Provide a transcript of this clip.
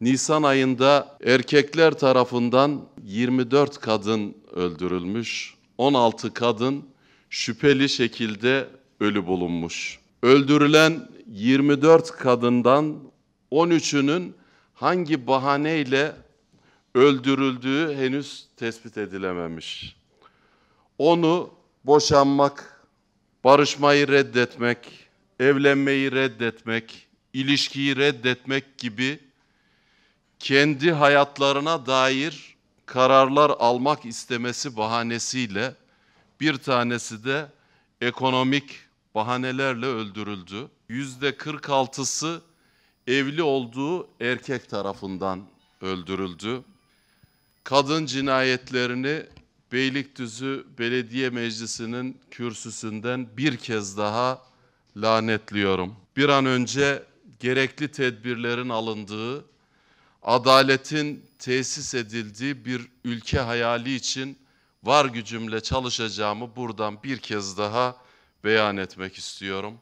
Nisan ayında erkekler tarafından 24 kadın öldürülmüş, 16 kadın şüpheli şekilde ölü bulunmuş. Öldürülen 24 kadından 13'ünün hangi bahaneyle öldürüldüğü henüz tespit edilememiş. Onu boşanmak, barışmayı reddetmek, evlenmeyi reddetmek, ilişkiyi reddetmek gibi kendi hayatlarına dair kararlar almak istemesi bahanesiyle bir tanesi de ekonomik bahanelerle öldürüldü. Yüzde 46'sı evli olduğu erkek tarafından öldürüldü. Kadın cinayetlerini Beylikdüzü Belediye Meclisi'nin kürsüsünden bir kez daha lanetliyorum. Bir an önce gerekli tedbirlerin alındığı adaletin tesis edildiği bir ülke hayali için var gücümle çalışacağımı buradan bir kez daha beyan etmek istiyorum.